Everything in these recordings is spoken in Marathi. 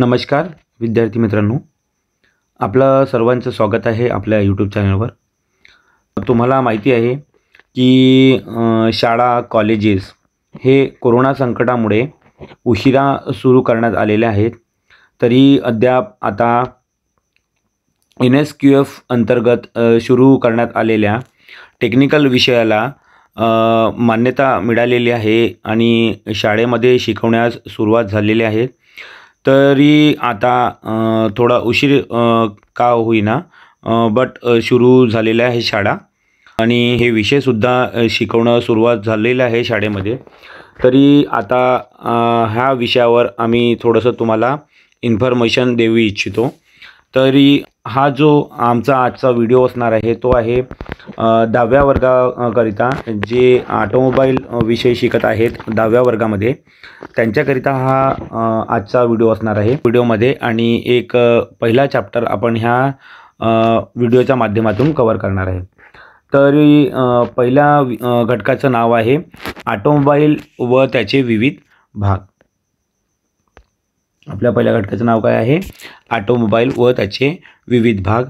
नमस्कार विद्यार्थी मित्रांनो आपलं सर्वांचं स्वागत आहे आपल्या यूट्यूब चॅनलवर तुम्हाला माहिती आहे की शाळा कॉलेजेस हे कोरोना संकटामुळे उशिरा सुरू करण्यात आलेले आहेत तरी अद्याप आता एन एस क्यू एफ अंतर्गत सुरू करण्यात आलेल्या टेक्निकल विषयाला मान्यता मिळालेली आहे आणि शाळेमध्ये शिकवण्यास सुरुवात झालेली आहे तरी आता थोडा उशीर का होईना बट सुरू झालेल्या आहे शाळा आणि हे विषयसुद्धा शिकवणं सुरुवात झालेलं आहे शाळेमध्ये तरी आता ह्या विषयावर आम्ही थोडंसं तुम्हाला इन्फॉर्मेशन देऊ इच्छितो तरी हा जो आमचा आजचा व्हिडिओ असणार आहे तो आहे दहाव्या वर्गाकरिता जे ऑटोमोबाईल विषय शिकत आहेत दहाव्या वर्गामध्ये त्यांच्याकरिता हा आजचा व्हिडिओ असणार आहे व्हिडिओमध्ये आणि एक पहिला चॅप्टर आपण ह्या व्हिडिओच्या माध्यमातून कवर करणार आहे तरी पहिल्या घटकाचं नाव आहे ऑटोमोबाईल व त्याचे विविध भाग आपल्या पहिल्या घटकाचं नाव काय आहे ऑटोमोबाईल व त्याचे विविध भाग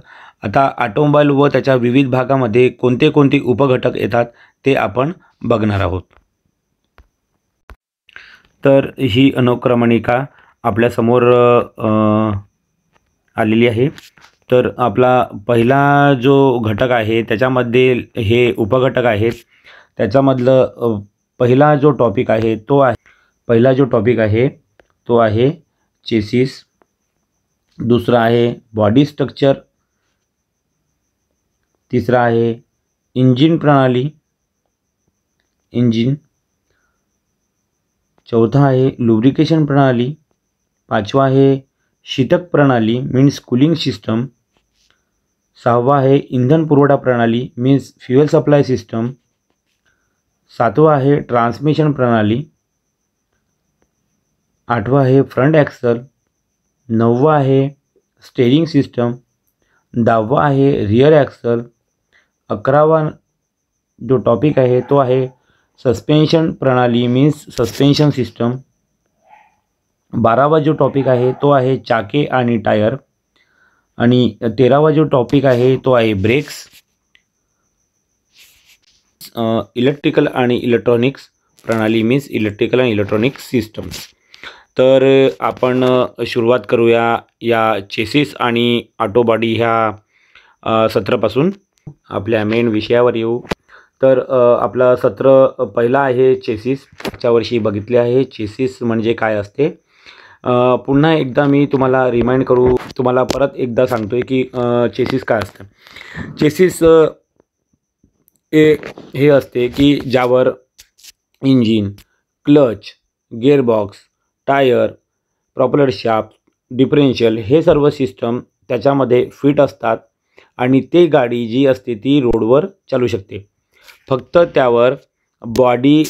आता ऑटोमोबाईल व त्याच्या विविध भागामध्ये कोणते कोणते उपघटक येतात ते आपण बघणार आहोत तर ही अनुक्रमणिका आपल्यासमोर आलेली आहे तर आपला पहिला जो घटक आहे त्याच्यामध्ये हे उपघटक आहेत त्याच्यामधलं पहिला जो टॉपिक आहे तो आहे पहिला जो टॉपिक आहे तो आहे चेसिस दुसरं आहे बॉडी स्ट्रक्चर तिसरा आहे इंजिन प्रणाली इंजिन चौथा आहे लुब्रिकेशन प्रणाली पाचवा आहे शीतक प्रणाली मीन्स कुलिंग सिस्टम सहावा आहे इंधन पुरवठा प्रणाली मीन्स फ्युअल सप्लाय सिस्टम सातवा आहे ट्रान्समिशन प्रणाली आठवा आहे फ्रंट ॲक्सल नववा आहे स्टेरिंग सिस्टम दहावा आहे रिअर ॲक्सल अकरावा जो टॉपिक आहे तो आहे सस्पेन्शन प्रणाली मीन्स सस्पेन्शन सिस्टम बारावा जो टॉपिक आहे तो आहे चाके आणि टायर आणि तेरावा जो टॉपिक आहे तो आहे ब्रेक्स इलेक्ट्रिकल आणि इलेक्ट्रॉनिक्स प्रणाली मीन्स इलेक्ट्रिकल आणि इलेक्ट्रॉनिक्स सिस्टम तर आपण सुरुवात करूया या चेसिस आणि ऑटोबॉडी ह्या सत्रापासून आपल्या मेन विषयावर येऊ तर आपलं सत्र पहिलं आहे चेसिस च्या वर्षी बघितले आहे चेसिस म्हणजे काय असते पुन्हा एकदा मी तुम्हाला रिमाइंड करू तुम्हाला परत एकदा सांगतो आहे की चेसिस काय असतं चेसिस हे हे असते की ज्यावर engine clutch gearbox tyre propeller shaft differential हे सर्व सिस्टम त्याच्यामध्ये फिट असतात आणि ते गाडी जी असते ती रोडवर चालू शकते फक्त त्यावर बॉडी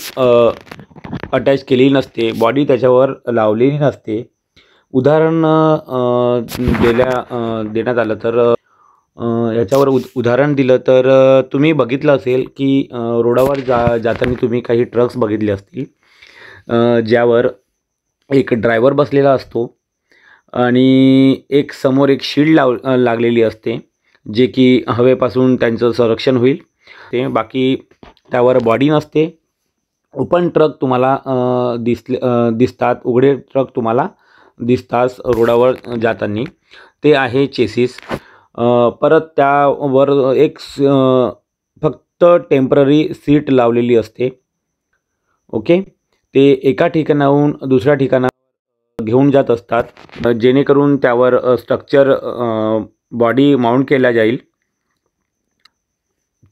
अटॅच केली नसते बॉडी त्याच्यावर लावलेली नसते उदाहरण दिल्या देण्यात आलं तर याच्यावर उद उदाहरण दिलं तर तुम्ही बघितलं असेल की रोडावर जा जाताना तुम्ही काही ट्रक्स बघितले असतील ज्यावर एक ड्रायव्हर बसलेला असतो आणि एक समोर एक शील्ड लाव लागलेली असते जे की हवेपासून त्यांचं संरक्षण होईल ते बाकी त्यावर बॉडी नसते ओपन ट्रक तुम्हाला दिसले दिसतात उघडे ट्रक तुम्हाला दिसतात रोडावर जाताना ते आहे चेसिस परत त्यावर एक फक्त टेम्पररी सीट लावलेली असते ओके ते एका ठिकाणाहून दुसऱ्या ठिकाणा घेऊन जात असतात जेणेकरून त्यावर स्ट्रक्चर बॉडी माउंट केल्या जाईल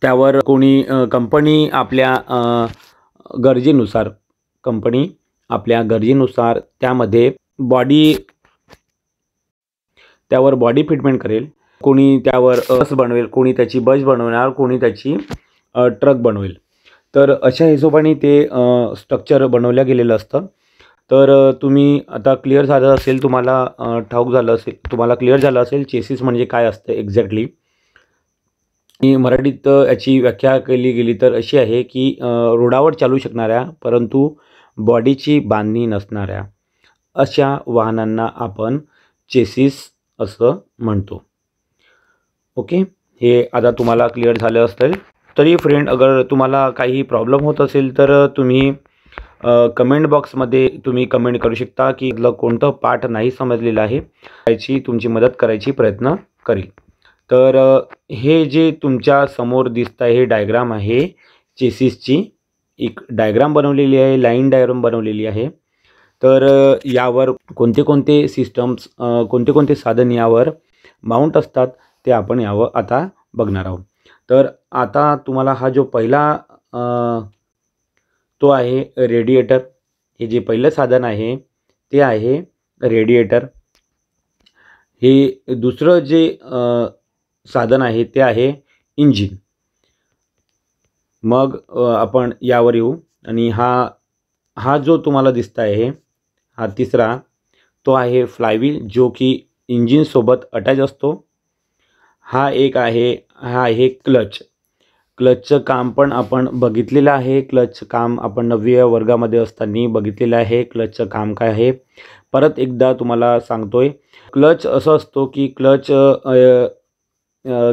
त्यावर कोणी कंपनी आपल्या गरजेनुसार कंपनी आपल्या गरजेनुसार त्यामध्ये बॉडी त्यावर बॉडी फिटमेंट करेल कोणी त्यावर बस बनवेल कोणी त्याची बस बनवणार कोणी त्याची ट्रक बनवेल तर अशा हिशोबाने ते स्ट्रक्चर बनवल्या गेलेलं असतं तर तुम्ही आता क्लिअर झालं असेल तुम्हाला ठाऊक झालं असेल तुम्हाला क्लिअर झालं असेल चेसिस म्हणजे काय असतं एक्झॅक्टली मी मराठीत याची व्याख्या केली गेली तर अशी आहे की रोडावर चालू शकणाऱ्या परंतु बॉडीची बांधणी नसणाऱ्या अशा वाहनांना आपण चेसिस असं म्हणतो ओके हे आता तुम्हाला क्लिअर झालं असेल तरी फ्रेंड अगर तुम्हाला काही प्रॉब्लेम होत असेल तर तुम्ही कमेंट बॉक्समध्ये तुम्ही कमेंट करू शकता की इथलं कोणतं पाठ नाही समजलेलं आहे त्याची तुमची मदत करायची प्रयत्न करेल तर हे जे तुमच्या समोर दिसतं हे डायग्राम आहे चेसिसची एक डायग्राम बनवलेली आहे लाईन डायग्राम बनवलेली आहे तर यावर कोणते कोणते सिस्टम्स कोणते कोणते साधन यावर माउंट असतात ते आपण यावर आता बघणार आहोत तर आता तुम्हाला हा जो पहिला तो आहे रेडिएटर हे जे पहिलं साधन आहे ते आहे रेडिएटर हे दुसरं जे साधन आहे ते आहे इंजिन मग आपण यावर येऊ आणि हा हा जो तुम्हाला दिसत आहे हा तिसरा तो आहे फ्लायव्हील जो की इंजिनसोबत अटॅच असतो हा एक आहे हा आहे क्लच क्लचचं काम पण आपण बघितलेलं आहे क्लचचं काम आपण नवव्या वर्गामध्ये असताना बघितलेलं आहे क्लचचं काम काय आहे परत एकदा तुम्हाला सांगतोय क्लच असं असतो की क्लच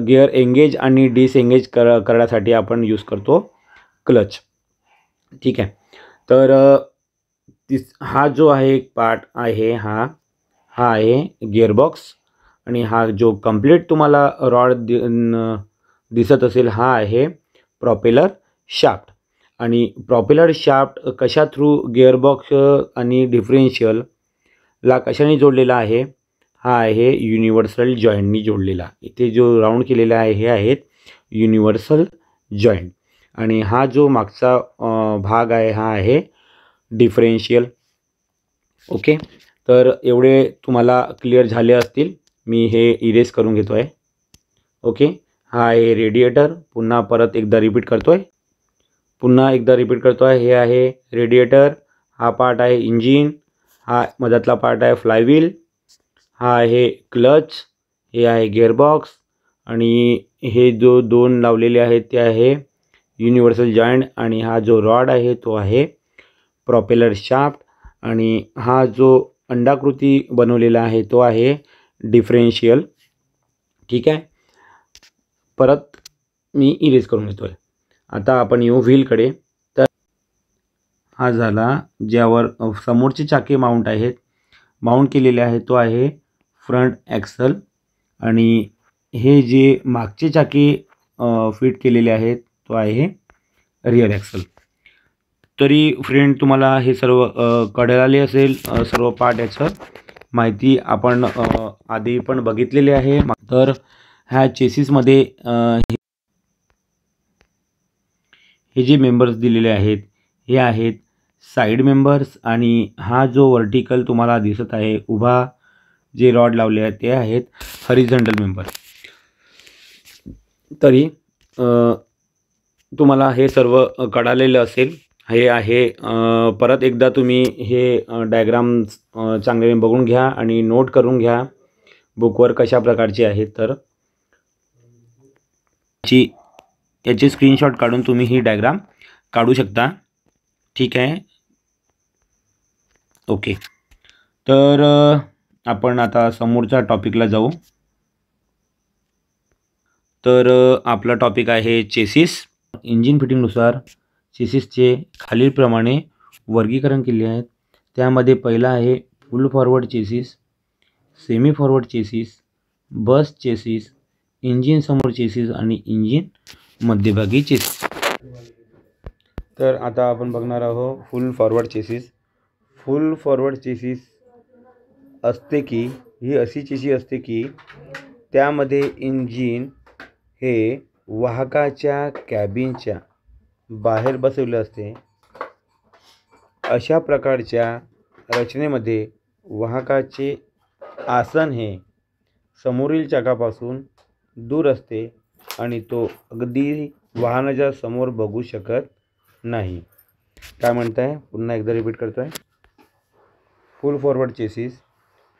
गिअर एंगेज आणि डिसएंगेज कर करण्यासाठी आपण यूज करतो क्लच ठीक आहे तर तिस हा जो आहे एक पार्ट आहे हा हा आहे गिअरबॉक्स आणि हा जो कंप्लीट तुम्हाला रॉड दिसत असेल हा आहे प्रॉपेलर शाफ्ट आणि प्रॉपेलर शाफ्ट कशा थ्रू गिअरबॉक्स आणि ला कशाने जोडलेला आहे हा आहे युनिव्हर्सल जॉईंटनी जोडलेला इथे जो राऊंड केलेला आहे हे आहेत युनिव्हर्सल जॉईंट आणि हा जो मागचा भाग आहे हा आहे डिफरेन्शियल ओके तर एवढे तुम्हाला क्लिअर झाले असतील मी हे इरेस करून घेतो आहे ओके हा आहे रेडिएटर पुन्हा परत एकदा रिपीट करतो आहे पुन्हा एकदा रिपीट करतो आहे हे आहे रेडिएटर हा पार्ट आहे इंजिन हा मधातला पार्ट आहे फ्लायव्हील हा आहे क्लच हे आहे गिअरबॉक्स आणि हे जो दोन लावलेले आहेत ते आहे युनिव्हर्सल जॉईंट आणि हा जो रॉड आहे तो आहे प्रॉपेलर शाफ्ट आणि हा जो अंडाकृती बनवलेला आहे तो आहे डिफरेन्शियल ठीक आहे परत मी इरेज करून घेतो आता आपण येऊ व्हीलकडे तर हा झाला ज्यावर समोरचे चाके माउंट आहेत माउंट केलेले आहे तो आहे फ्रंट ॲक्सल आणि हे जे मागचे चाकी फिट केलेले आहेत तो आहे रिअर ॲक्सल तरी फ्रेंड तुम्हाला हे सर्व आले असेल सर्व पार्ट याचं माहिती आपण आधी पण बघितलेली आहे तर ह्या चेसिसमध्ये हे जे मेंबर्स दिलेले आहेत हे आहेत साईड मेंबर्स आणि हा जो वर्टिकल तुम्हाला दिसत आहे उभा जे रॉड लावले आहेत ते आहेत हरिझंटल मेंबर तरी तुम्हाला हे सर्व कळालेलं असेल हे आहे परत एकदा तुम्ही हे डायग्राम चांगले बघून घ्या आणि नोट करून घ्या बुकवर कशा प्रकारची आहे तर याची याची स्क्रीनशॉट काढून तुम्ही ही डायग्राम काढू शकता ठीक आहे ओके तर आपण आता समोरच्या टॉपिकला जाऊ तर आपला टॉपिक आहे चेसिस इंजिन फिटिंगनुसार चेसिसचे खालीलप्रमाणे वर्गीकरण केले आहेत त्यामध्ये पहिला आहे full forward chassis semi forward chassis bus chassis समोर चेसिस आणि इंजिन मध्यभागी चेसिस तर आता आपण बघणार आहोत full forward chassis full forward chassis असते की ही अशी चेसी असते की त्यामध्ये इंजिन हे वाहकाच्या कॅबिनच्या बाहेर बसवले असते अशा प्रकारच्या रचनेमध्ये वाहकाचे आसन हे समोरील चाकापासून दूर असते आणि तो अगदी वाहनाच्या समोर बघू शकत नाही काय म्हणताय पुन्हा एकदा रिपीट करतो आहे फुल फॉरवर्ड चेसीस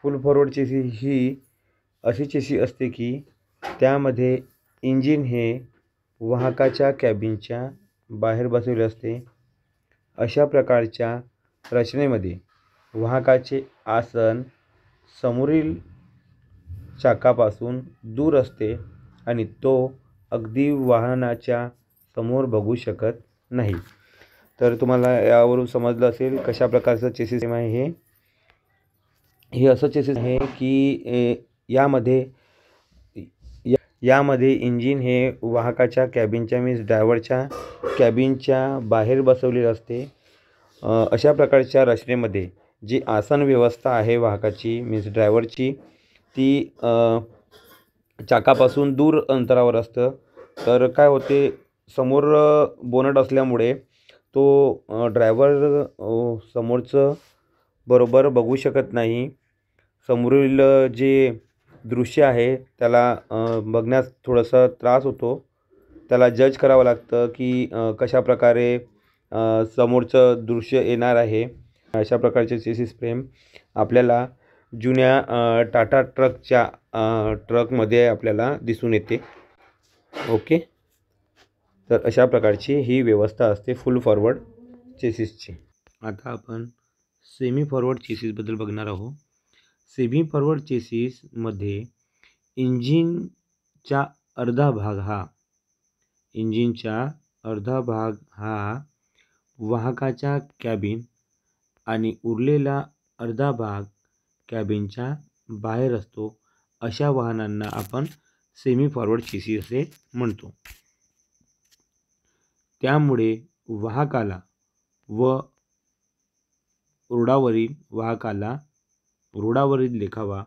फुल फॉरवर्ड चेसी ही अशी चेसी असते की त्यामध्ये इंजिन हे वाहकाच्या कॅबिनच्या बाहेर बसवले असते अशा प्रकारच्या रचनेमध्ये वाहकाचे आसन समोरील चाकापासून दूर असते आणि तो अगदी वाहनाच्या समोर बघू शकत नाही तर तुम्हाला यावरून समजलं असेल कशा प्रकारचं चेसिस आहे हे हे असं चेसिस आहे की यामध्ये यामध्ये इंजिन हे वाहकाच्या कॅबिनच्या मीन्स ड्रायव्हरच्या कॅबिनच्या बाहेर बसवलेले असते अशा प्रकारच्या रचनेमध्ये जी आसन व्यवस्था आहे वाहकाची मीन्स ड्रायव्हरची ती चाकापासून दूर अंतरावर असतं तर काय होते समोर बोनट असल्यामुळे तो ड्रायव्हर समोरचं बरोबर बघू शकत नाही समोरील जे दृश्य आहे त्याला बघण्यास थोडासा त्रास होतो त्याला जज करावं लागतं की कशा प्रकारे समोरचं दृश्य येणार आहे अशा प्रकारचे चेसिस फ्रेम आपल्याला जुन्या टाटा ट्रकच्या ट्रकमध्ये आपल्याला दिसून येते ओके तर अशा प्रकारची ही व्यवस्था असते फुल फॉरवर्ड चेसिसची आता आपण सेमी फॉरवर्ड चेसिसबद्दल बघणार आहोत सेमी फॉरवर्ड चेसिसमध्ये इंजिनचा अर्धा भाग हा इंजिनचा अर्धा भाग हा वाहकाच्या कॅबिन आणि उरलेला अर्धा भाग कॅबिनच्या बाहेर असतो अशा वाहनांना आपण सेमी फॉरवर्ड चेसिस असे म्हणतो त्यामुळे वाहकाला व रोडावरील वाहकाला रोडावरील देखावा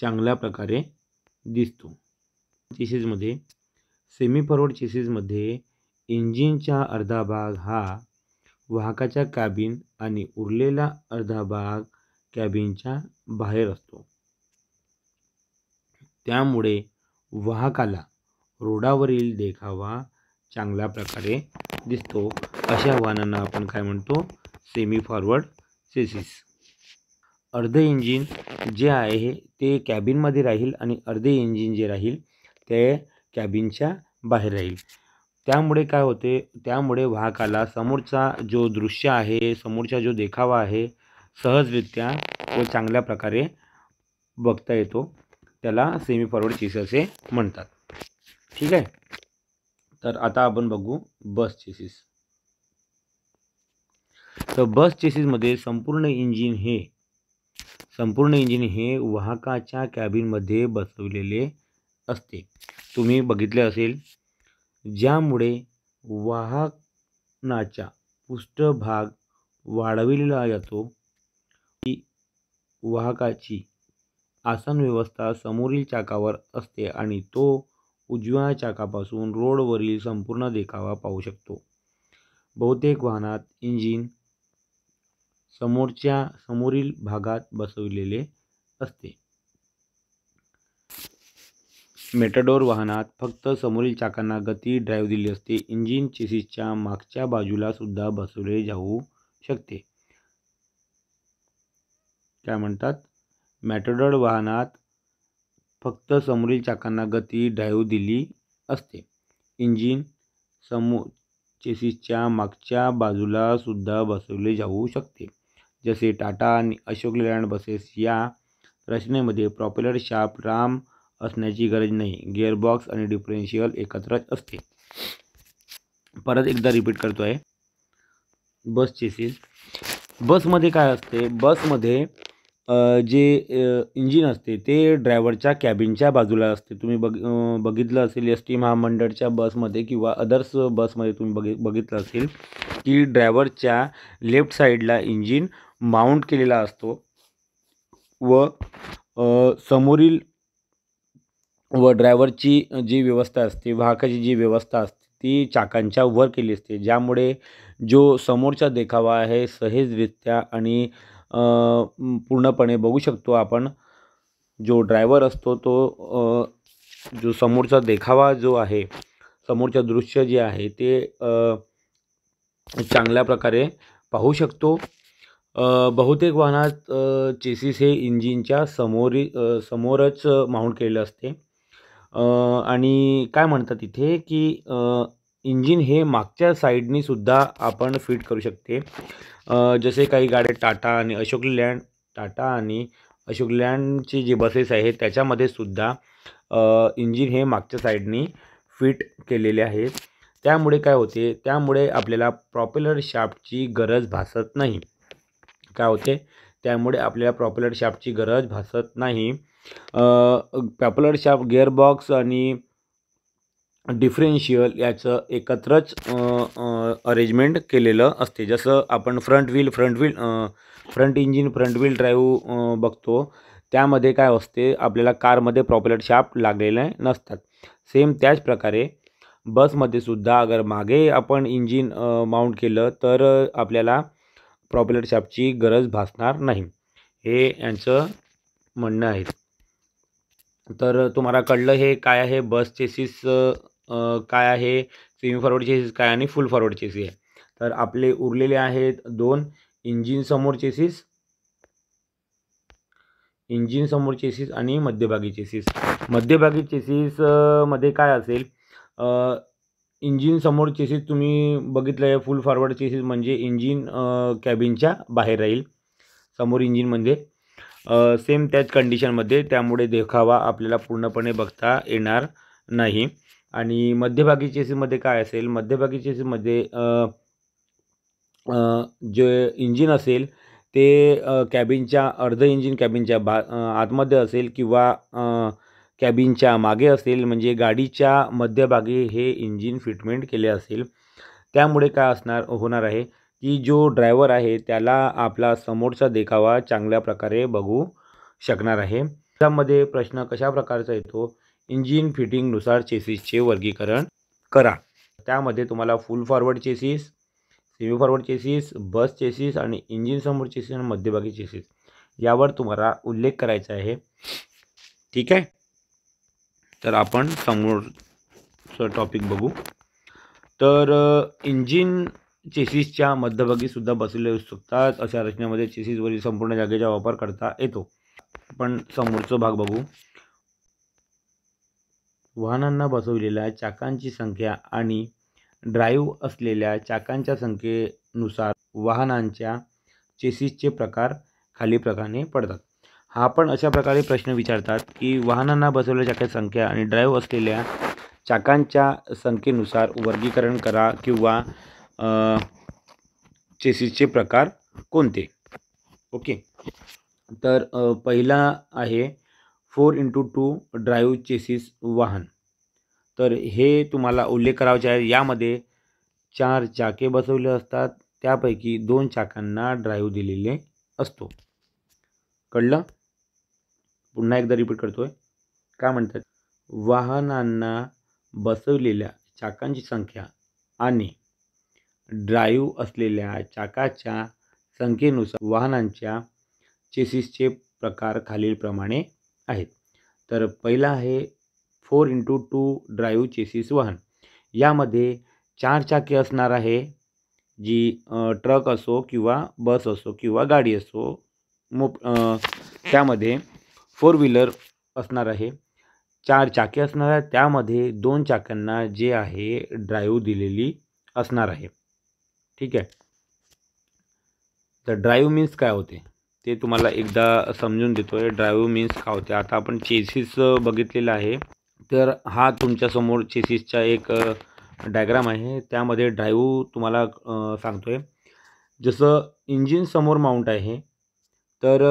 चांगल्या प्रकारे दिसतो चेसेसमध्ये सेमी फॉरवर्ड चेसेसमध्ये इंजिनचा अर्धा भाग हा वाहकाच्या कॅबिन आणि उरलेला अर्धा भाग कॅबिनच्या बाहेर असतो त्यामुळे वाहकाला रोडावरील देखावा चांगल्या प्रकारे दिसतो अशा वाहनांना आपण काय म्हणतो सेमी फॉरवर्ड चेसिस अर्धे इंजिन जे आहे ते कॅबिनमध्ये राहील आणि अर्धे इंजिन जे राहील ते कॅबिनच्या बाहेर राहील त्यामुळे काय होते त्यामुळे वाहकाला समोरचा जो दृश्य आहे समोरचा जो देखावा आहे सहजरित्या तो चांगल्या प्रकारे बघता येतो त्याला सेमी फॉरवर्ड चेसिस असे म्हणतात ठीक आहे तर आता आपण बघू बस चेसिस तर बस चेसिसमध्ये संपूर्ण इंजिन हे संपूर्ण इंजिन हे वाहकाच्या कॅबिनमध्ये बसवलेले असते तुम्ही बघितले असेल ज्यामुळे वाहनाचा पृष्ठभाग वाढविलेला जातो ती वाहकाची आसन व्यवस्था समोरील चाकावर असते आणि तो उजव्या चाकापासून रोडवरील संपूर्ण देखावा पाहू शकतो बहुतेक वाहनात इंजिन समोरच्या समोरील भागात बसविलेले असते मेटाडोर वाहनात फक्त समोरील चाकांना गती ड्राईव्ह दिली असते इंजिन चेसिसच्या मागच्या बाजूला सुद्धा बसवले जाऊ शकते काय म्हणतात मॅटाडोर वाहनात फक्त समोरील चाकांना गती ड्राईव्ह दिली असते इंजिन समो चेसिसच्या मागच्या बाजूला सुद्धा बसवले जाऊ शकते जसे टाटा आणि अशोक लेलँड बसेस या रचनेमध्ये प्रॉप्युलर शाप राम असण्याची गरज नाही गिअरबॉक्स आणि डिफरेन्शियल एकत्रच असते परत एकदा रिपीट करतो आहे बसची सील बसमध्ये काय असते बसमध्ये जे इंजिन असते ते ड्रायव्हरच्या कॅबिनच्या बाजूला असते तुम्ही बघ बघितलं असेल एस टी महामंडळच्या बसमध्ये किंवा अदर्स बसमध्ये तुम्ही बघि बघितलं असेल की ड्रायव्हरच्या लेफ्ट साईडला इंजिन माउंट केलेला असतो व समोरील व ड्रायव्हरची जी व्यवस्था असते वाहकाची जी व्यवस्था असते ती चाकांच्या वर केली असते ज्यामुळे जो समोरचा देखावा आहे सहजरित्या आणि पूर्णपणे बघू शकतो आपण जो ड्रायव्हर असतो तो जो समोरचा देखावा जो आहे समोरचं दृश्य जे आहे ते चांगल्या प्रकारे पाहू शकतो बहुतेक वाहनात चेसिस हे इंजिनच्या समोरी समोरच माउंट केलेलं असते आणि काय म्हणतात इथे की इंजिन हे मागच्या साईडनीसुद्धा आपण फिट करू शकते जसे काही गाड्या टाटा आणि अशोक लँड टाटा आणि अशोक लँडची जी बसेस आहेत त्याच्यामध्ये सुद्धा इंजिन हे मागच्या साईडनी फिट केलेले आहेत त्यामुळे काय होते त्यामुळे आपल्याला प्रॉप्युलर शाफ्टची गरज भासत नाही काय होते त्यामुळे आपल्याला प्रॉप्युलर शाफ्टची गरज भासत नाही पॉप्युलर शाफ्ट गिअरबॉक्स आणि डिफरेन्शियल याचं एकत्रच अरेंजमेंट केलेलं असते जसं आपण front wheel front wheel front engine front wheel drive बघतो त्यामध्ये काय असते आपल्याला कारमध्ये प्रॉप्युलर शाफ्ट लागलेले नसतात सेम त्याच प्रकारे बसमध्ये सुद्धा अगर मागे आपण इंजिन माउंट केलं तर आपल्याला प्रॉपेलर शॅपची गरज भासणार नाही हे यांचं म्हणणं आहे तर तुम्हाला कळलं हे काय आहे बस चेसीस काय आहे सेमी फॉरवर्ड चेसीस काय आणि फुल फॉरवर्ड चेसी आहे तर आपले उरलेले आहेत दोन इंजिन समोर चेसीस समोर चेसीस आणि मध्यभागी चेसीस मध्यभागी मध्ये काय असेल इंजिन समोर चेसीस तुम्ही बघितलं आहे फुल फॉरवर्ड चेसीस म्हणजे इंजिन कॅबिनच्या बाहेर राहील समोर इंजिन म्हणजे सेम त्याच कंडिशनमध्ये त्यामुळे देखावा आपल्याला पूर्णपणे बघता येणार नाही आणि मध्यभागी चेसीमध्ये काय असेल मध्यभागी चेसीमध्ये जे इंजिन असेल ते कॅबिनच्या अर्ध इंजिन कॅबिनच्या बा आतमध्ये असेल किंवा कॅबिनच्या मागे असेल म्हणजे गाडीच्या मध्यभागी हे इंजिन फिटमेंट केले असेल त्यामुळे काय असणार होणार आहे की जो ड्रायव्हर आहे त्याला आपला समोरचा देखावा चांगल्या प्रकारे बघू शकणार आहे त्यामध्ये प्रश्न कशा प्रकारचा येतो इंजिन फिटिंगनुसार चेसिसचे वर्गीकरण करा त्यामध्ये तुम्हाला full forward chassis semi forward chassis bus chassis आणि इंजिन समोर चेसिस आणि मध्यभागी चेसिस यावर तुम्हाला उल्लेख करायचा आहे ठीक आहे तर आपण समोरचं टॉपिक बघू तर इंजिन चेसिसच्या मध्यभागी सुद्धा बसलेले असू शकतात अशा रचनेमध्ये चेसिसवरील संपूर्ण जागेचा वापर करता येतो पण समोरचा भाग बघू वाहनांना बसवलेल्या चाकांची संख्या आणि ड्राईव्ह असलेल्या चाकांच्या संख्येनुसार वाहनांच्या चेसिसचे प्रकार प्रकारे पडतात हा पण अशा प्रकारे प्रश्न विचारतात की वाहनांना बसवलेल्या चाकांची संख्या आणि ड्राईव्ह असलेल्या चाकांच्या संख्येनुसार वर्गीकरण करा किंवा चेसिसचे प्रकार कोणते ओके तर पहिला आहे four into two drive chassis वाहन तर हे तुम्हाला उल्लेख करायचे आहे यामध्ये चार चाके बसवले असतात त्यापैकी दोन चाकांना ड्राईव्ह दिलेले असतो कळलं पुन्हा एकदा रिपीट करतोय काय म्हणतात वाहनांना बसवलेल्या चाकांची संख्या आणि ड्राईव्ह असलेल्या चाकाच्या संख्येनुसार वाहनांच्या चेसिसचे प्रकार खालीलप्रमाणे आहेत तर पहिला आहे four into two drive chassis वाहन यामध्ये चार चाके असणार आहे जी ट्रक असो किंवा बस असो किंवा गाडी असो मो त्यामध्ये फोर व्हीलर असणार आहे चार चाके असणार आहे त्यामध्ये दोन चाक्यांना जे आहे ड्राईव्ह दिलेली असणार आहे ठीक आहे तर ड्राईव्ह मीन्स काय होते ते तुम्हाला एकदा समजून देतो आहे ड्राईव्ह मीन्स काय होते आता आपण चेसिस बघितलेलं आहे तर हा तुमच्यासमोर चेसिसचा एक डायग्राम आहे त्यामध्ये ड्राईव्ह तुम्हाला सांगतो आहे जसं इंजिन समोर माउंट आहे तर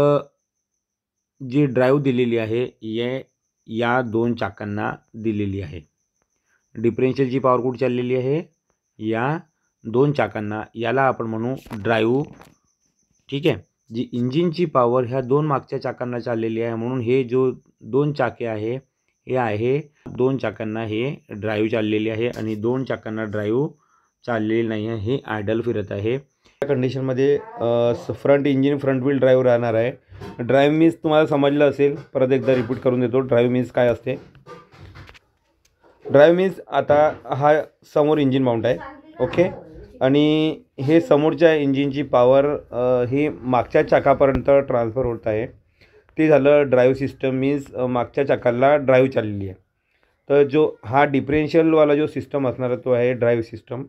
जी ड्राईव्ह दिलेली आहे ये या दोन चाकांना दिलेली आहे जी पॉवर कुठे चाललेली आहे या दोन चाकांना याला आपण म्हणू ड्राईव्ह ठीक आहे जी इंजिनची पॉवर ह्या दोन मागच्या चाकांना चाललेली आहे म्हणून हे जो दोन चाके आहे हे आहे दोन चाकांना हे ड्राईव्ह चाललेली आहे आणि दोन चाकांना ड्राईव्ह चाललेली नाही आहे हे आयडल फिरत आहे या कंडिशनमध्ये front engine front wheel drive राहणार आहे ड्राईव्ह मीन्स तुम्हाला समजलं असेल परत एकदा रिपीट करून देतो ड्राईव्ह मीन्स काय असते ड्राईव्ह मीन्स आता हा समोर इंजिन माउंट आहे ओके आणि हे समोरच्या इंजिनची पॉवर ही मागच्या चाकापर्यंत ट्रान्सफर होत आहे ते झालं ड्राईव्ह सिस्टम मीन्स मागच्या चाकाला ड्राईव्ह चाललेली आहे तर जो हा डिफरेन्शियलवाला जो सिस्टम असणारा तो आहे ड्राईव्ह सिस्टम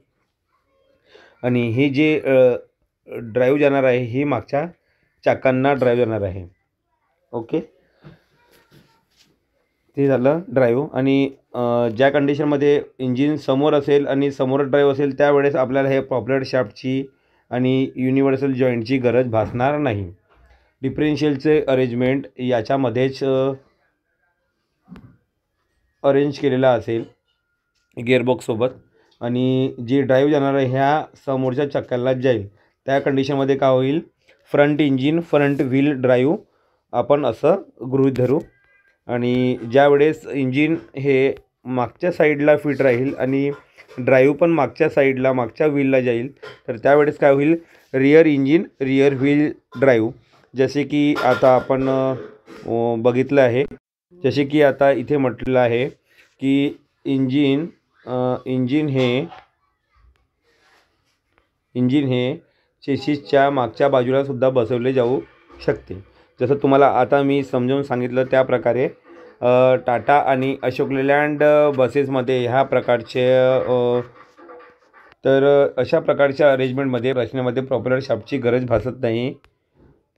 आणि हे जे ड्राईव्ह जाणार आहे ही मागच्या चाकांना ड्राईव्ह येणार आहे ओके ते झालं ड्राईव्ह आणि ज्या कंडिशनमध्ये इंजिन समोर असेल आणि समोर ड्राईव्ह असेल त्यावेळेस आपल्याला हे पॉप्युलर शाफ्टची आणि युनिव्हर्सल जॉईंटची गरज भासणार नाही डिफरेन्शियलचे अरेंजमेंट याच्यामध्येच अरेंज केलेला असेल गिअरबॉक्ससोबत आणि जे ड्राईव्ह जाणार आहे ह्या समोरच्या चक्काला जाईल त्या कंडिशनमध्ये का होईल front engine front wheel drive आपण असं गृहीत धरू आणि ज्यावेळेस इंजिन हे मागच्या साईडला फिट राहील आणि ड्राईव्ह पण मागच्या साईडला मागच्या व्हीलला जाईल तर त्यावेळेस काय होईल rear engine rear wheel drive जसे की आता आपण बघितलं आहे जसे की आता इथे म्हटलेलं आहे की इंजिन इंजिन हे इंजिन हे चेसिसच्या मागच्या बाजूला सुद्धा बसवले जाऊ शकते जसं तुम्हाला आता मी समजावून सांगितलं त्याप्रकारे टाटा आणि अशोक लेलँड बसेसमध्ये ह्या प्रकारचे तर अशा प्रकारच्या अरेंजमेंटमध्ये रचनेमध्ये प्रॉपर शाफ्टची गरज भासत नाही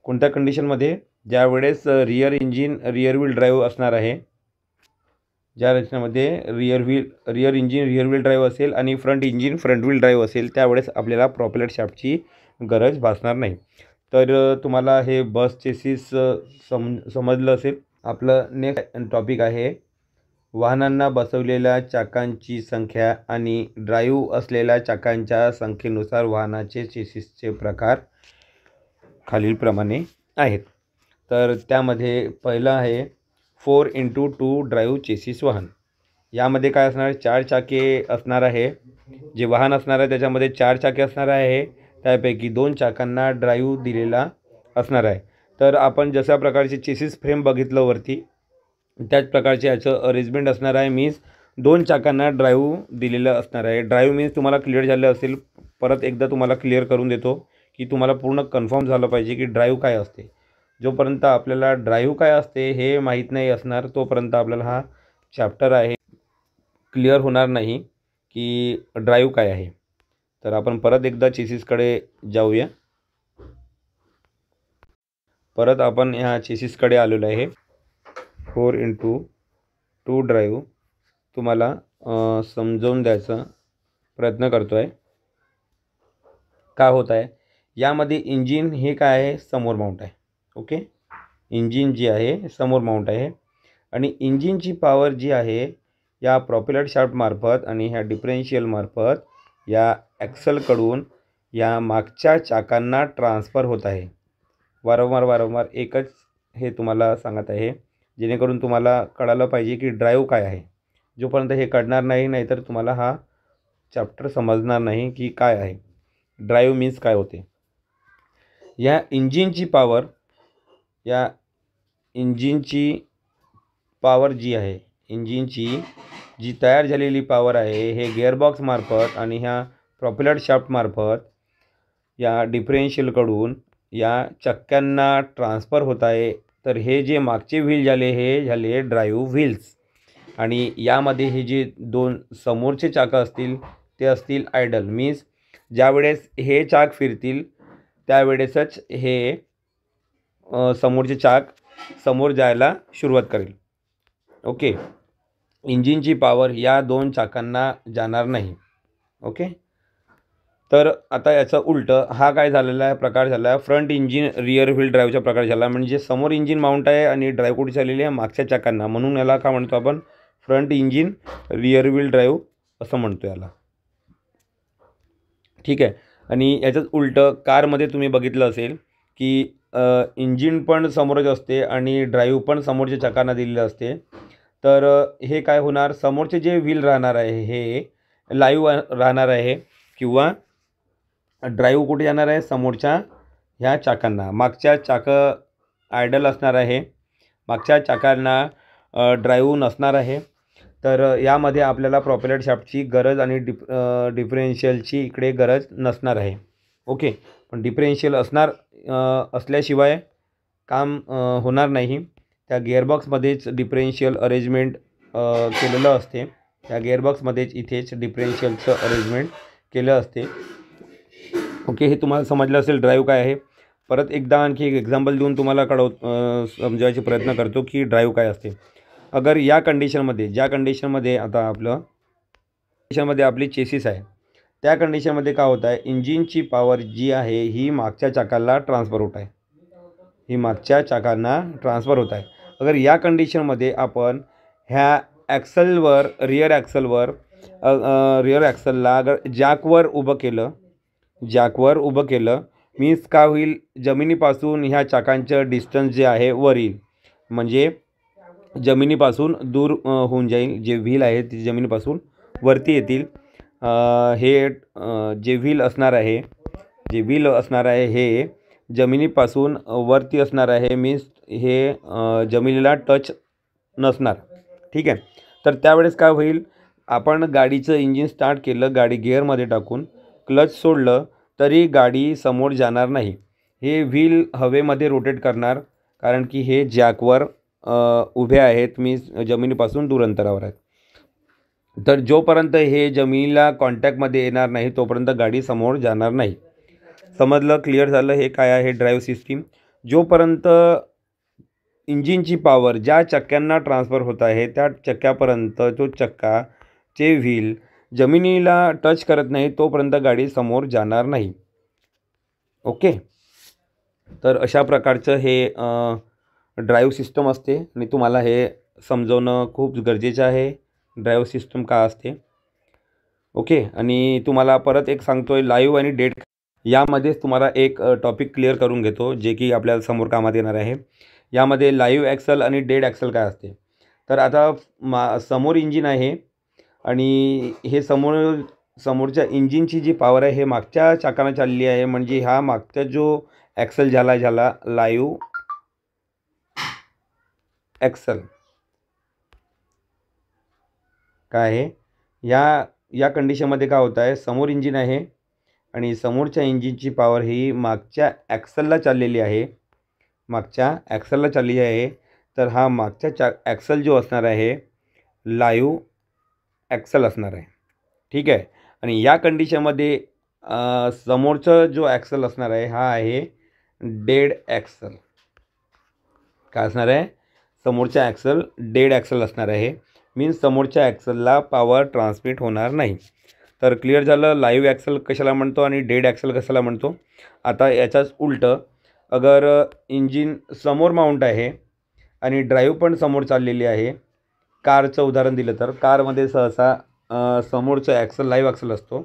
कोणत्या कंडिशनमध्ये ज्यावेळेस rear engine rear wheel drive असणार आहे ज्या रचनेमध्ये rear wheel rear engine rear wheel drive असेल आणि front engine front wheel drive असेल त्यावेळेस आपल्याला प्रॉपलेट शाफ्टची गरज भासणार नाही तर तुम्हाला हे बस चेसीस सम समजलं असेल आपलं नेक्स्ट टॉपिक आहे वाहनांना बसवलेल्या चाकांची संख्या आणि ड्राईव्ह असलेल्या चाकांच्या संख्येनुसार वाहनाचे चेसिसचे प्रकार खालीलप्रमाणे आहेत तर त्यामध्ये पहिलं आहे four into two drive chassis वाहन यामध्ये काय असणार चार चाके असणार आहे जे वाहन असणार आहे त्याच्यामध्ये चार चाके असणार आहे त्यापैकी दोन चाकांना ड्राईव्ह दिलेला असणार आहे तर आपण जशा प्रकारचे चेसिस फ्रेम बघितलं वरती त्याच प्रकारचे याचं अरेंजमेंट असणार आहे मीन्स दोन चाकांना ड्राईव्ह दिलेलं असणार आहे ड्राईव्ह मीन्स तुम्हाला क्लिअर झालं असेल परत एकदा तुम्हाला क्लिअर करून देतो की तुम्हाला पूर्ण कन्फर्म झालं पाहिजे की ड्राईव्ह काय असते जोपर्यंत आपल्याला ड्राईव्ह काय असते हे माहीत नाही असणार तोपर्यंत आपल्याला हा चॅप्टर आहे क्लिअर होणार नाही की ड्राईव्ह काय आहे तर आपण परत एकदा चेसिसकडे जाऊया परत आपण ह्या चेसिसकडे आलेलो आहे फोर इंटू टू ड्राईव्ह तुम्हाला समजवून द्यायचा प्रयत्न करतो आहे का होत आहे यामध्ये इंजिन हे काय आहे समोर माउंट आहे ओके इंजिन जी आहे समोर माउंट आहे आणि इंजिनची पॉवर जी आहे या प्रॉप्युलर मार्फत आणि ह्या मार्फत या ॲक्सलकडून या मागच्या चाकांना ट्रान्स्फर होत आहे वारंवार वारंवार एकच हे तुम्हाला सांगत आहे जेणेकरून तुम्हाला कळालं पाहिजे की ड्राईव्ह काय आहे जोपर्यंत हे कळणार नाही नाहीतर तुम्हाला हा चॅप्टर समजणार नाही की काय आहे ड्राईव्ह मीन्स काय होते या इंजिनची पावर या इंजिनची पावर जी आहे इंजिनची जी तयार झालेली पॉवर आहे हे मार्फत आणि ह्या प्रॉप्युलर शाफ्टमार्फत या डिफरेन्शियलकडून या चक्क्यांना ट्रान्सफर होत आहे तर हे जे मागचे व्हील झाले हे झाले ड्राईव्ह व्हील्स आणि यामध्ये हे जे दोन समोरचे चाकं असतील ते असतील आयडल मीन्स ज्यावेळेस हे चाक फिरतील त्यावेळेसच हे समोरचे चाक समोर जायला सुरुवात करेल ओके इंजिनची पावर या दोन चाकांना जाणार नाही ओके तर आता याचं उलटं हा काय झालेला आहे प्रकार झाला आहे फ्रंट इंजिन रिअर व्हील ड्राईव्हचा प्रकार झाला म्हणजे समोर इंजिन माउंट आहे आणि ड्राईव्ह कुठे चाललेली आहे मागच्या चाकांना म्हणून याला का म्हणतो आपण front engine rear wheel drive असं म्हणतो याला ठीक आहे आणि याच्याच उलटं कारमध्ये तुम्ही बघितलं असेल की इंजिन पण समोरच असते आणि ड्राईव्ह पण समोरच्या चाकांना दिलेलं असते तर हे काय होणार समोरचे जे व्हील राहणार आहे हे लाईव्ह राहणार आहे किंवा ड्राईव्ह कुठे जाणार आहे समोरच्या ह्या चाकांना मागच्या चाकं आयडल असणार आहे मागच्या चाकांना ड्राईव्ह नसणार आहे तर यामध्ये आपल्याला प्रॉपेलर शाफ्टची गरज आणि डिप डिफरेन्शियलची इकडे गरज नसणार आहे ओके पण डिफरेन्शियल असणार असल्याशिवाय काम होणार नाही त्या गिअरबॉक्समध्येच डिफरेन्शियल अरेंजमेंट केलेलं असते त्या गिअरबॉक्समध्येच इथेच डिफरेन्शियलचं अरेंजमेंट केलं असते ओके हे तुम्हाला समजलं असेल ड्राईव्ह काय आहे परत एकदा आणखी एक एक्झाम्पल देऊन तुम्हाला कळव समजवायचे प्रयत्न करतो की ड्राईव्ह काय असते अगर या कंडिशनमध्ये ज्या कंडिशनमध्ये आता आपलं कंडिशनमध्ये आपली चेसिस आहे त्या कंडिशनमध्ये काय होत आहे इंजिनची पॉवर जी आहे ही मागच्या चाकाला ट्रान्सफर होत आहे ही मागच्या चाकांना ट्रान्सफर होत आहे अगर या कंडिशनमध्ये आपण ह्या ॲक्सलवर रिअर ॲक्सलवर रिअर ॲक्सलला अगर जॅकवर उभं केलं जॅकवर उभं केलं मीन्स काय होईल जमिनीपासून ह्या चाकांचं डिस्टन्स जे आहे वर येईल म्हणजे जमिनीपासून दूर होऊन जाईल जे व्हील आहे ते जमिनीपासून वरती येतील हे जे व्हील असणार आहे जे व्हील असणार आहे हे जमिनीपासून वरती असणार आहे मीन्स हे जमिनीला टच नसणार ठीक आहे तर त्यावेळेस काय होईल आपण गाडीचं इंजिन स्टार्ट केलं गाडी गिअरमध्ये टाकून क्लच सोडलं तरी गाडी समोर जाणार नाही हे व्हील हवेमध्ये रोटेट करणार कारण की हे जॅकवर उभे आहेत मी जमिनीपासून दूर अंतरावर आहेत तर जोपर्यंत हे जमिनीला कॉन्टॅक्टमध्ये येणार नाही तोपर्यंत गाडी समोर जाणार नाही समजलं क्लिअर झालं हे काय आहे ड्राईव्ह सिस्टीम जोपर्यंत इंजिनची पॉवर ज्या चक्क्यांना ट्रान्सफर होत आहे त्या चक्क्यापर्यंत तो चक्काचे व्हील जमिनीला टच करत नाही तोपर्यंत गाडी समोर जाणार नाही ओके तर अशा प्रकारचं हे ड्राईव्ह सिस्टम असते आणि तुम्हाला हे समजवणं खूप गरजेचं आहे ड्रायव्ह सिस्टम का असते ओके आणि तुम्हाला परत एक सांगतोय आहे लाईव्ह आणि डेट यामध्येच तुम्हाला एक टॉपिक क्लिअर करून घेतो जे की आपल्याला समोर कामात येणार आहे यामध्ये लाईव्ह ॲक्सल आणि डेड ॲक्सल काय असते तर आता मा समोर इंजिन आहे आणि हे समोर समोरच्या इंजिनची जी पावर आहे हे मागच्या चाकानं चालली आहे म्हणजे हा मागचा जो ॲक्सल झाला झाला लाईव्ह ॲक्सल काय आहे या या कंडिशनमध्ये काय होत आहे समोर इंजिन आहे आणि समोरच्या इंजिनची पॉवर ही मागच्या ॲक्सलला चाललेली आहे मागच्या ॲक्सलला चालली आहे तर हा मागच्या चा ॲक्सल जो असणार आहे लाईव ॲक्सल असणार आहे ठीक आहे आणि या कंडिशनमध्ये समोरचा जो ॲक्सल असणार आहे हा आहे डेड ॲक्सल काय असणार आहे समोरच्या ॲक्सल डेड ॲक्सल असणार आहे मीन्स समोरच्या ॲक्सलला पॉवर ट्रान्समिट होणार नाही तर क्लिअर झालं लाईव्ह ॲक्सल कशाला म्हणतो आणि डेड ॲक्सल कशाला म्हणतो आता याच्याच उलटं अगर इंजिन समोर माउंट आहे आणि ड्राईव्ह पण समोर चाललेली आहे कारचं उदाहरण दिलं तर कारमध्ये सहसा समोरचं ॲक्सल लाईव्ह ॲक्सल असतो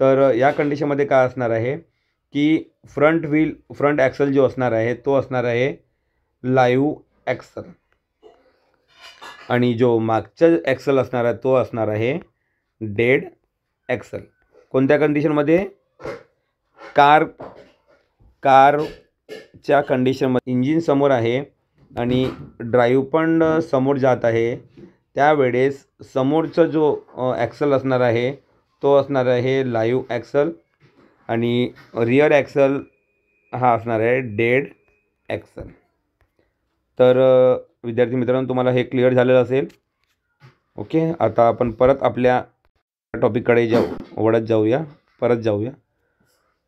तर या कंडिशनमध्ये काय असणार आहे की फ्रंट व्हील फ्रंट ॲक्सल जो असणार आहे तो असणार आहे लाईव्ह ॲक्सल आणि जो मागचा ॲक्सल असणार आहे तो असणार आहे डेड ॲक्सल कोणत्या कंडिशनमध्ये कार कारच्या कंडिशनमध्ये इंजिन समोर आहे आणि ड्राईव्ह पण समोर जात आहे त्यावेळेस समोरचा जो ॲक्सल असणार आहे तो असणार आहे लाईव्ह ॲक्सल आणि रिअर ॲक्सल हा असणार आहे डेड एक्सेल तर विद्यार्थी मित्रांनो तुम्हाला हे क्लिअर झालेलं असेल ओके आता आपण परत आपल्या टॉपिककडे जाऊ वळत जाऊया परत जाऊया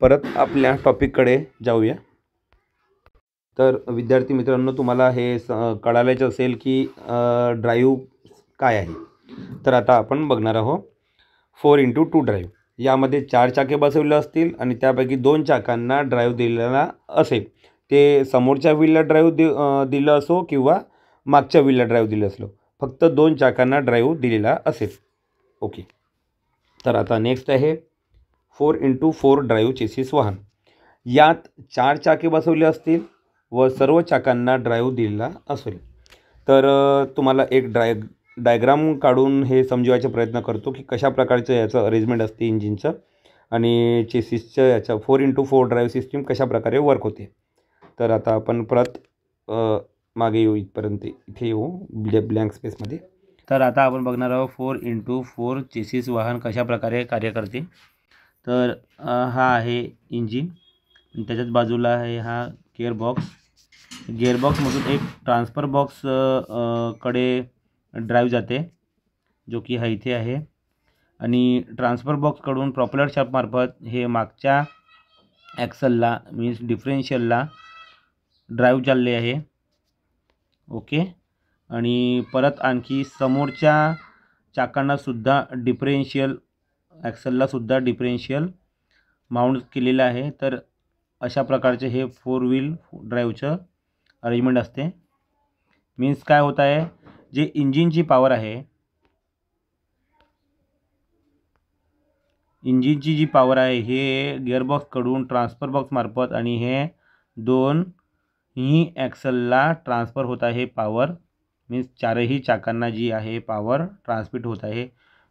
परत आपल्या टॉपिककडे जाऊया तर विद्यार्थी मित्रांनो तुम्हाला हे स कळायलाच असेल की ड्राईव्ह काय आहे तर आता आपण बघणार आहोत फोर इंटू टू ड्राईव्ह यामध्ये चार चाके बसवले असतील आणि त्यापैकी दोन चाकांना ड्राईव्ह दिलेला असेल ते समोरच्या व्हीलला ड्राईव्ह दि दिलं असो किंवा मागच्या व्हीलला ड्राईव्ह दिलं असलो फक्त दोन चाकांना ड्राईव्ह दिलेला असेल ओके तर आता नेक्स्ट आहे four into four drive chassis वाहन यात चार चाके बसवले असतील व सर्व चाकांना ड्राईव्ह दिलेला असेल तर तुम्हाला एक ड्राय डायग्राम काढून हे समजवायचा प्रयत्न करतो की कशा प्रकारचं याचं अरेंजमेंट असते इंजिनचं आणि चेसिसचं याचं four into four drive system कशा प्रकारे वर्क होते तर आता आपण परत मागे येऊ इथपर्यंत इथे येऊ ब्लॅ ब्लँक स्पेसमध्ये तर आता आपण बघणार आहोत फोर इंटू फोर चेसीस वाहन कशा प्रकारे कार्य करते तर हा आहे इंजिन त्याच्याच बाजूला आहे हा गिअरबॉक्स गिअरबॉक्समधून एक ट्रान्सफर बॉक्स कडे ड्राईव्ह जाते जो की हा इथे आहे आणि ट्रान्सफर बॉक्सकडून प्रॉप्युलर शॉपमार्फत हे मागच्या ॲक्सलला मीन्स डिफरेन्शियलला ड्राईव्ह चालले आहे ओके आणि परत आणखी समोरच्या चाकांनासुद्धा डिफरेन्शियल ॲक्सललासुद्धा डिफरेन्शियल माउंट केलेलं आहे तर अशा प्रकारचे हे फोर व्हील ड्राईव्हचं अरेंजमेंट असते मीन्स काय होत आहे जे इंजिनची पॉवर आहे इंजिनची जी पॉवर आहे हे गिअरबॉक्सकडून ट्रान्सफर बॉक्समार्फत आणि हे दोन ही ॲक्सलला ट्रान्सफर होत आहे पॉवर मीन्स चारही चाकांना जी आहे पावर ट्रान्समिट होत आहे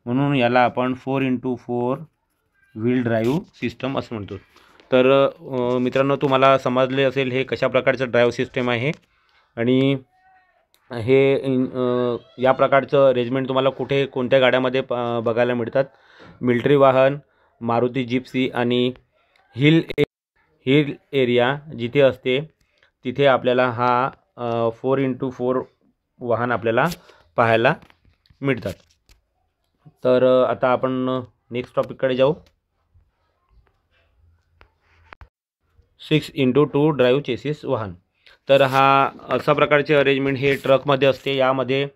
म्हणून याला आपण four into four wheel drive system असं म्हणतो तर मित्रांनो तुम्हाला समजले असेल हे कशा प्रकारचं ड्राईव्ह सिस्टम आहे आणि हे या प्रकारचं अरेंजमेंट तुम्हाला कुठे कोणत्या गाड्यामध्ये बघायला मिळतात मिल्ट्री वाहन मारुती जिप्सी आणि हिल ए हिल एरिया जिथे असते तिथे आपल्याला हा फोर इंटू फोर वाहन आपल्याला पाहायला मिळतात तर आता आपण नेक्स्ट टॉपिककडे जाऊ six into two drive chassis वाहन तर हा असा प्रकारचे अरेंजमेंट हे ट्रकमध्ये असते यामध्ये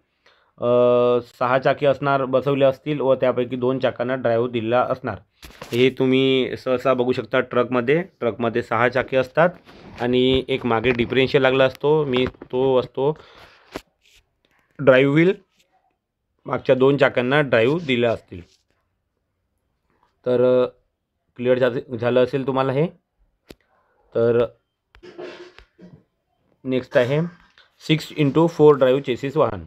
सहा चाकी असणार बसवले असतील व त्यापैकी दोन चाकांना ड्रायव्ह दिलेला असणार हे तुम्ही सहसा बघू शकता ट्रकमध्ये ट्रकमध्ये सहा चाकी असतात आणि एक मागे डिफरेन्शियल लागला असतो मी तो असतो ड्राईव्ह व्हील मागच्या दोन चाकांना ड्राईव्ह दिल्या असतील तर क्लिअर झालं असेल तुम्हाला हे तर नेक्स्ट आहे six into four drive chassis वाहन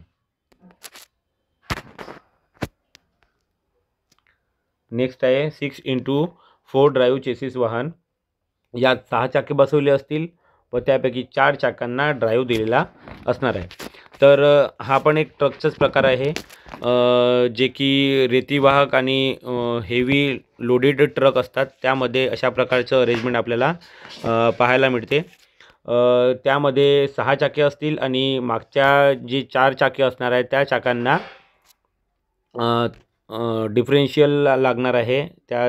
नेक्स्ट आहे six into four drive chassis वाहन यात सहा चाके बसवले असतील व त्यापैकी चार चाकांना ड्राईव्ह दिलेला असणार आहे तर हा पण एक ट्रकचाच प्रकार आहे जे की रेतीवाहक आणि हेवी लोडेड ट्रक असतात त्यामध्ये अशा प्रकारचं अरेंजमेंट आपल्याला पाहायला मिळते त्यामध्ये सहा चाके असतील आणि मागच्या जी चार चाके असणार आहेत त्या चाकांना डिफरेन्शियल लागणार आहे त्या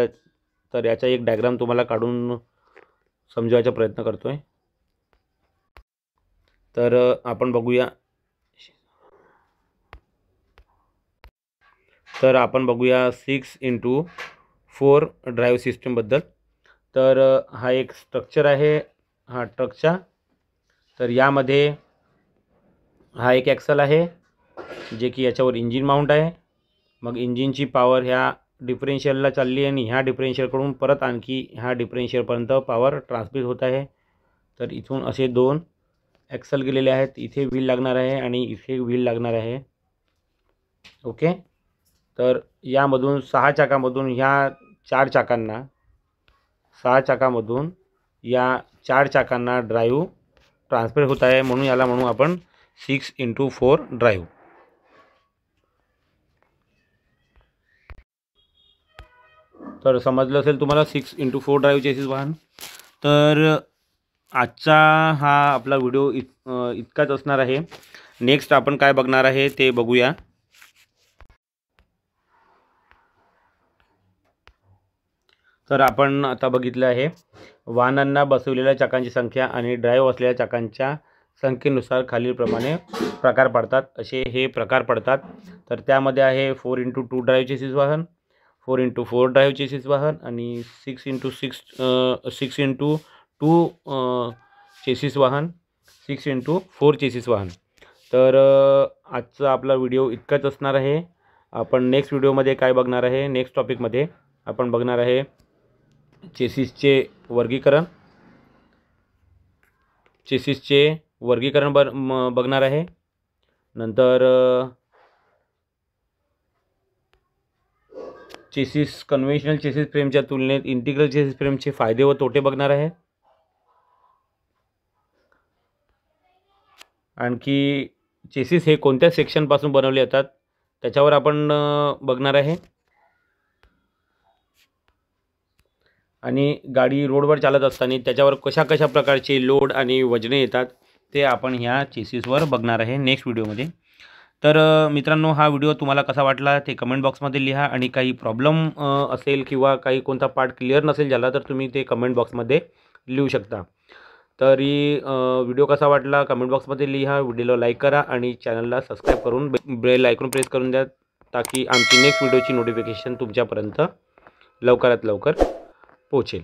तर याचा एक डायग्राम तुम्हाला काढून समजवायचा प्रयत्न करतो आहे तर आपण बघूया तर आपण बघूया सिक्स इंटू फोर ड्राईव्ह सिस्टीमबद्दल तर हा एक स्ट्रक्चर आहे हा ट्रकचा तर यामध्ये हा एक ॲक्सल आहे जे की याच्यावर इंजिन माउंट आहे मग इंजिनची पॉवर ह्या डिफरेन्शियलला चालली आणि ह्या डिफरेन्शियलकडून परत आणखी ह्या डिफरेन्शियलपर्यंत पॉवर ट्रान्समिट होत आहे तर इथून असे दोन ॲक्सल गेलेले आहेत इथे व्हील लागणार आहे आणि इथे व्हील लागणार आहे ओके तर यामधून सहा चाकामधून ह्या चार चाकांना सहा चाकामधून या चार चाकांना ड्राईव्ह ट्रान्सफर होत आहे म्हणून याला म्हणू आपण सिक्स इंटू फोर ड्राईव्ह तर समजलं असेल तुम्हाला six into four drive chassis वाहन तर आजचा हा आपला व्हिडिओ इत इतकाच असणार आहे नेक्स्ट आपण काय बघणार आहे ते बघूया तर आपण आता बघितलं आहे वाहनांना बसवलेल्या चाकांची संख्या आणि ड्राईव्ह असलेल्या चाकांच्या संख्येनुसार खालीलप्रमाणे प्रकार पडतात असे हे प्रकार पडतात तर त्यामध्ये आहे four into two drive chassis वाहन फोर इंटू फोर ड्राईव्हचे सीस वाहन आणि six into six six into two chassis वाहन सिक्स इंटू फोर चेसिस वाहन तर आजचा आपला व्हिडिओ इतकाच असणार आहे आपण नेक्स्ट व्हिडिओमध्ये काय बघणार आहे नेक्स्ट टॉपिकमध्ये आपण बघणार आहे चेसिसचे वर्गीकरण चेसिसचे वर्गीकरण ब बघणार आहे नंतर चेसिस कन्व्हेन्शनल चेसिस फ्रेमच्या तुलनेत इंटिग्रल चेसिस फ्रेमचे फायदे व तोटे बघणार आहे आणखी चेसिस हे कोणत्या सेक्शनपासून बनवले जातात त्याच्यावर आपण बघणार आहे आणि गाडी रोडवर चालत असताना त्याच्यावर कशा कशा प्रकारचे लोड आणि वजने येतात ते आपण ह्या चेसिसवर बघणार आहे नेक्स्ट व्हिडिओमध्ये तर मित्रांनो हा व्हिडिओ तुम्हाला कसा वाटला ते कमेंट बॉक्समध्ये लिहा आणि काही प्रॉब्लेम असेल किंवा काही कोणता पार्ट क्लिअर नसेल झाला तर तुम्ही ते कमेंट बॉक्समध्ये लिहू शकता तरी व्हिडिओ कसा वाटला कमेंट बॉक्समध्ये लिहा व्हिडिओला लाईक करा आणि चॅनलला सबस्क्राईब करून बेल आयकॉन प्रेस करून द्या ताकी आमची नेक्स्ट व्हिडिओची नोटिफिकेशन तुमच्यापर्यंत लवकरात लवकर पोचेल